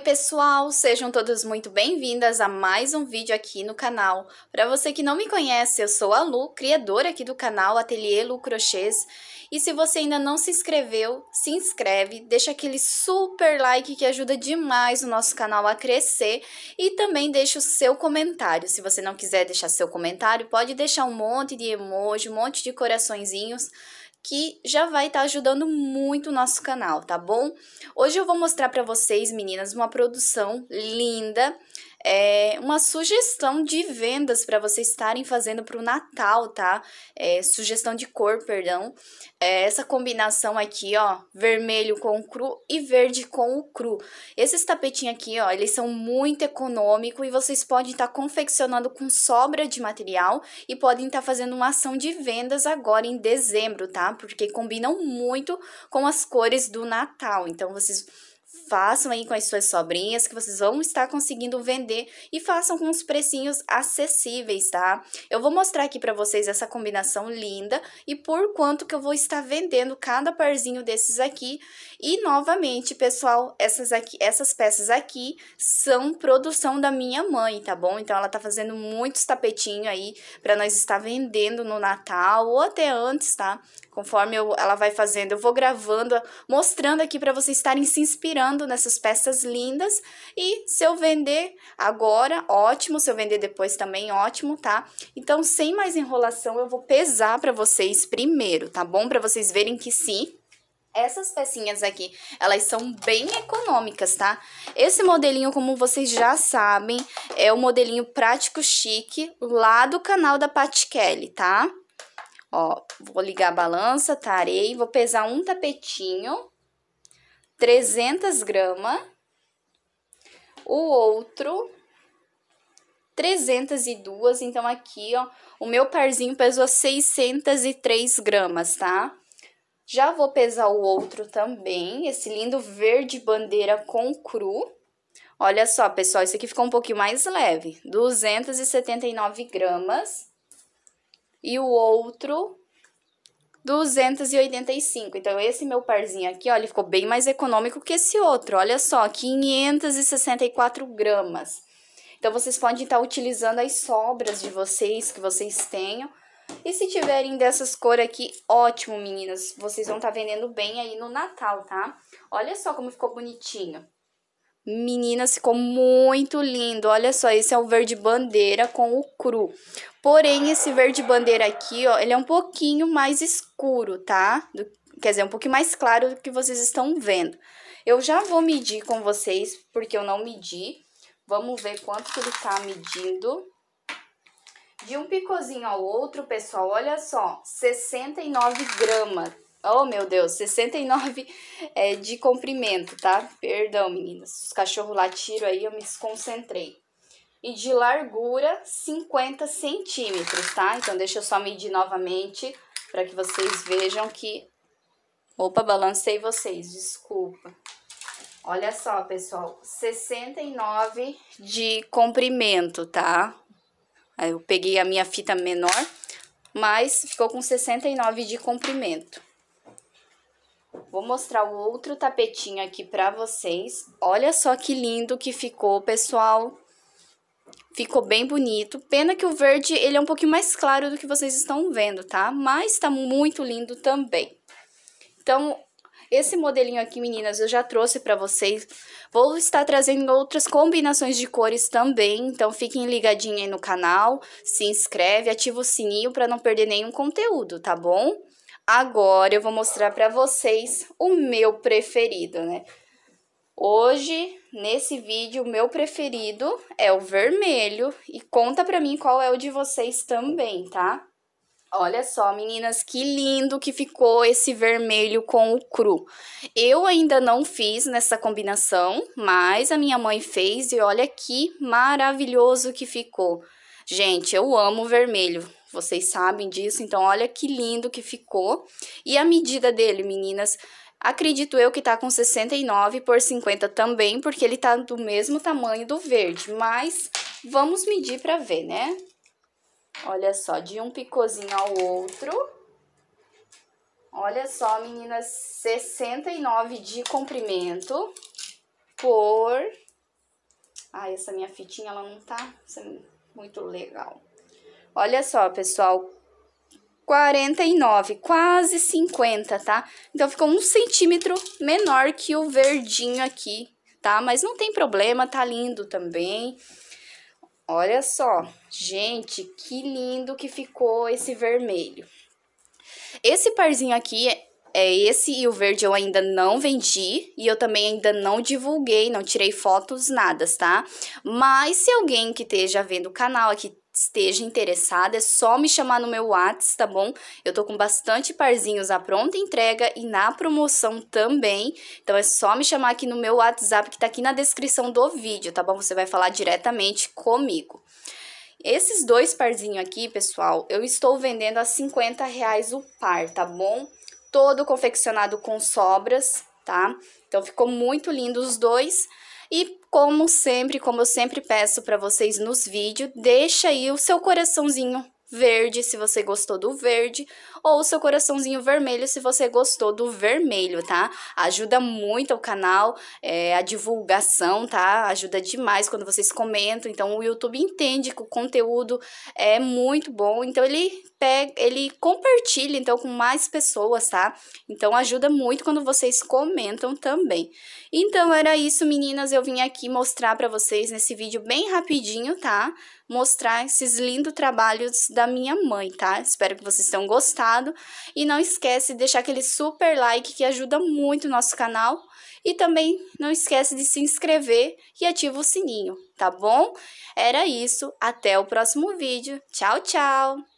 Oi pessoal, sejam todos muito bem-vindas a mais um vídeo aqui no canal. Para você que não me conhece, eu sou a Lu, criadora aqui do canal Ateliê Lu Crochês. E se você ainda não se inscreveu, se inscreve, deixa aquele super like que ajuda demais o nosso canal a crescer e também deixa o seu comentário. Se você não quiser deixar seu comentário, pode deixar um monte de emoji, um monte de coraçõezinhos que já vai estar tá ajudando muito o nosso canal, tá bom? Hoje eu vou mostrar para vocês, meninas, uma produção linda, é, uma sugestão de vendas para vocês estarem fazendo para o Natal, tá? É, sugestão de cor, perdão. É essa combinação aqui, ó, vermelho com o cru e verde com o cru. Esses tapetinhos aqui, ó, eles são muito econômicos e vocês podem estar tá confeccionando com sobra de material e podem estar tá fazendo uma ação de vendas agora em dezembro, tá? Porque combinam muito com as cores do Natal. Então, vocês façam aí com as suas sobrinhas que vocês vão estar conseguindo vender e façam com os precinhos acessíveis, tá? Eu vou mostrar aqui para vocês essa combinação linda e por quanto que eu vou estar vendendo cada parzinho desses aqui. E novamente, pessoal, essas aqui, essas peças aqui são produção da minha mãe, tá bom? Então ela tá fazendo muitos tapetinhos aí para nós estar vendendo no Natal ou até antes, tá? Conforme eu, ela vai fazendo, eu vou gravando, mostrando aqui para vocês estarem se inspirando nessas peças lindas. E se eu vender agora, ótimo. Se eu vender depois também, ótimo, tá? Então, sem mais enrolação, eu vou pesar para vocês primeiro, tá bom? Para vocês verem que sim, essas pecinhas aqui, elas são bem econômicas, tá? Esse modelinho, como vocês já sabem, é o modelinho prático chique lá do canal da Pat Kelly, tá? Ó, vou ligar a balança, tarei, vou pesar um tapetinho 300 gramas, o outro 302, então aqui, ó, o meu parzinho pesou 603 gramas, tá? Já vou pesar o outro também, esse lindo verde bandeira com cru. Olha só, pessoal, esse aqui ficou um pouquinho mais leve, 279 gramas. E o outro, 285. Então, esse meu parzinho aqui, ó, ele ficou bem mais econômico que esse outro. Olha só, 564 gramas. Então, vocês podem estar utilizando as sobras de vocês, que vocês tenham. E se tiverem dessas cores aqui, ótimo, meninas. Vocês vão estar vendendo bem aí no Natal, tá? Olha só como ficou bonitinho. Meninas, ficou muito lindo. Olha só, esse é o verde bandeira com o cru. Porém, esse verde bandeira aqui, ó, ele é um pouquinho mais escuro, tá? Do, quer dizer, um pouquinho mais claro do que vocês estão vendo. Eu já vou medir com vocês, porque eu não medi. Vamos ver quanto que ele tá medindo. De um picozinho ao outro, pessoal, olha só, 69 gramas. Oh, meu Deus, 69 é, de comprimento, tá? Perdão, meninas. Os cachorros latiram aí, eu me desconcentrei. E de largura, 50 centímetros, tá? Então, deixa eu só medir novamente para que vocês vejam que... Opa, balancei vocês, desculpa. Olha só, pessoal, 69 de comprimento, tá? Aí eu peguei a minha fita menor, mas ficou com 69 de comprimento. Vou mostrar o outro tapetinho aqui pra vocês. Olha só que lindo que ficou, pessoal. Ficou bem bonito. Pena que o verde, ele é um pouquinho mais claro do que vocês estão vendo, tá? Mas tá muito lindo também. Então, esse modelinho aqui, meninas, eu já trouxe pra vocês. Vou estar trazendo outras combinações de cores também, então fiquem ligadinhos aí no canal, se inscreve, ativa o sininho pra não perder nenhum conteúdo, tá bom? Agora eu vou mostrar para vocês o meu preferido, né? Hoje, nesse vídeo, o meu preferido é o vermelho e conta pra mim qual é o de vocês também, tá? Olha só, meninas, que lindo que ficou esse vermelho com o cru. Eu ainda não fiz nessa combinação, mas a minha mãe fez e olha que maravilhoso que ficou. Gente, eu amo vermelho. Vocês sabem disso, então olha que lindo que ficou. E a medida dele, meninas, acredito eu que tá com 69 por 50 também, porque ele tá do mesmo tamanho do verde, mas vamos medir para ver, né? Olha só, de um picôzinho ao outro. Olha só, meninas, 69 de comprimento por... Ai, essa minha fitinha, ela não tá... Essa... Muito legal. Olha só, pessoal. 49, quase 50, tá? Então, ficou um centímetro menor que o verdinho aqui, tá? Mas não tem problema, tá lindo também. Olha só, gente, que lindo que ficou esse vermelho. Esse parzinho aqui é é esse e o verde eu ainda não vendi e eu também ainda não divulguei, não tirei fotos, nada, tá? Mas se alguém que esteja vendo o canal aqui esteja interessada, é só me chamar no meu Whats, tá bom? Eu tô com bastante parzinhos à pronta entrega e na promoção também. Então é só me chamar aqui no meu WhatsApp que tá aqui na descrição do vídeo, tá bom? Você vai falar diretamente comigo. Esses dois parzinhos aqui, pessoal, eu estou vendendo a 50 reais o par, tá bom? todo confeccionado com sobras, tá? Então ficou muito lindo os dois. E como sempre, como eu sempre peço para vocês nos vídeos, deixa aí o seu coraçãozinho verde se você gostou do verde ou o seu coraçãozinho vermelho se você gostou do vermelho, tá? Ajuda muito o canal, é, a divulgação, tá? Ajuda demais quando vocês comentam, então o YouTube entende que o conteúdo é muito bom, então ele pega, ele compartilha então com mais pessoas, tá? Então ajuda muito quando vocês comentam também. Então era isso, meninas, eu vim aqui mostrar para vocês nesse vídeo bem rapidinho, tá? Mostrar esses lindos trabalhos da minha mãe, tá? Espero que vocês tenham gostado e não esquece de deixar aquele super like que ajuda muito o nosso canal. E também não esquece de se inscrever e ativa o sininho, tá bom? Era isso, até o próximo vídeo. Tchau, tchau!